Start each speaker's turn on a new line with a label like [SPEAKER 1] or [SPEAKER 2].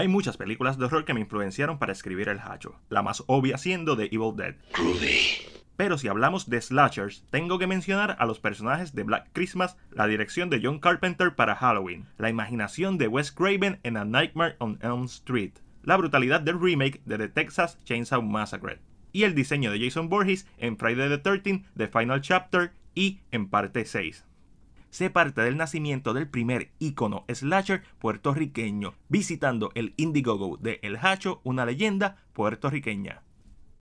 [SPEAKER 1] Hay muchas películas de horror que me influenciaron para escribir El Hacho, la más obvia siendo The Evil Dead. Pero si hablamos de slashers, tengo que mencionar a los personajes de Black Christmas, la dirección de John Carpenter para Halloween, la imaginación de Wes Craven en A Nightmare on Elm Street, la brutalidad del remake de The Texas Chainsaw Massacre, y el diseño de Jason Borges en Friday the 13th, The Final Chapter y en parte 6 se parte del nacimiento del primer ícono slasher puertorriqueño, visitando el Indiegogo de El Hacho, una leyenda puertorriqueña.